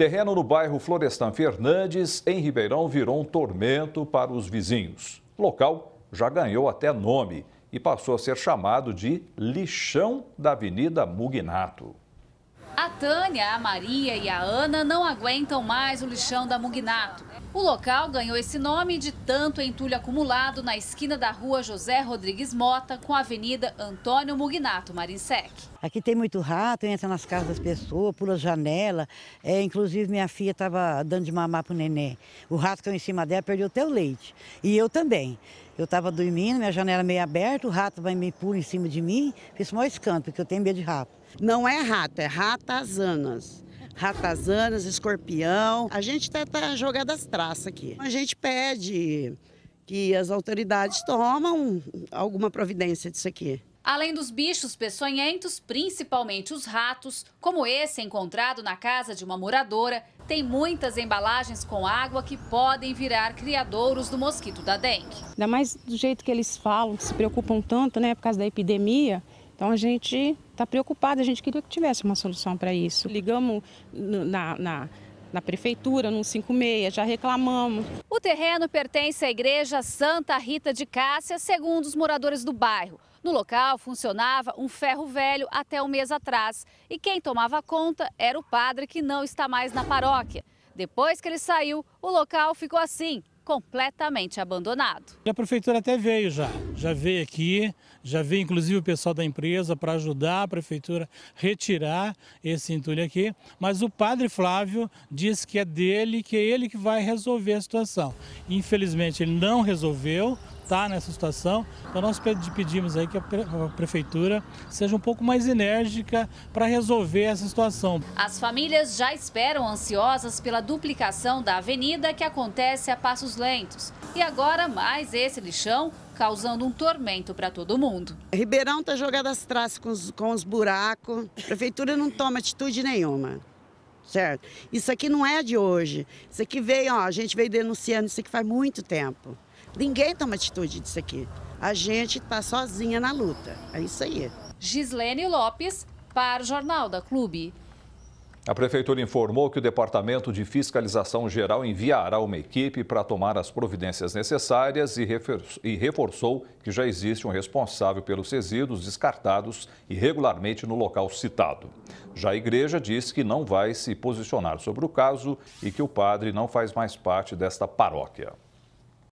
Terreno no bairro Florestan Fernandes, em Ribeirão, virou um tormento para os vizinhos. O local já ganhou até nome e passou a ser chamado de Lixão da Avenida Mugnato. A Tânia, a Maria e a Ana não aguentam mais o lixão da Mugnato. O local ganhou esse nome de tanto entulho acumulado na esquina da rua José Rodrigues Mota com a Avenida Antônio Mugnato Marinsec. Aqui tem muito rato, entra nas casas das pessoas, pula janela. É, inclusive, minha filha estava dando de mamar pro neném. O rato caiu em cima dela, perdeu até o leite. E eu também. Eu estava dormindo, minha janela meio aberta, o rato vai me pula em cima de mim. Fiz maior escanto, porque eu tenho medo de rato. Não é rato, é ratazanas ratazanas, escorpião. A gente está tá jogando as traças aqui. A gente pede que as autoridades tomam alguma providência disso aqui. Além dos bichos peçonhentos, principalmente os ratos, como esse encontrado na casa de uma moradora, tem muitas embalagens com água que podem virar criadouros do mosquito da dengue. Ainda mais do jeito que eles falam, que se preocupam tanto, né, por causa da epidemia. Então a gente está preocupada, a gente queria que tivesse uma solução para isso. Ligamos na, na na prefeitura, no 56, já reclamamos. O terreno pertence à igreja Santa Rita de Cássia, segundo os moradores do bairro. No local funcionava um ferro velho até um mês atrás e quem tomava conta era o padre que não está mais na paróquia. Depois que ele saiu, o local ficou assim, completamente abandonado. A prefeitura até veio já, já veio aqui, já veio inclusive o pessoal da empresa para ajudar a prefeitura a retirar esse entulho aqui, mas o padre Flávio diz que é dele, que é ele que vai resolver a situação. Infelizmente ele não resolveu, está nessa situação. Então nós pedimos aí que a prefeitura seja um pouco mais enérgica para resolver essa situação. As famílias já esperam ansiosas pela duplicação da avenida que acontece a passos lentos. E agora mais esse lixão causando um tormento para todo mundo. Ribeirão está jogado as traças com os, com os buracos, a prefeitura não toma atitude nenhuma certo? Isso aqui não é de hoje. Isso aqui veio, ó, a gente veio denunciando isso aqui faz muito tempo. Ninguém toma atitude disso aqui. A gente está sozinha na luta. É isso aí. Gislene Lopes, para o Jornal da Clube. A Prefeitura informou que o Departamento de Fiscalização Geral enviará uma equipe para tomar as providências necessárias e reforçou que já existe um responsável pelos resíduos descartados irregularmente no local citado. Já a igreja diz que não vai se posicionar sobre o caso e que o padre não faz mais parte desta paróquia.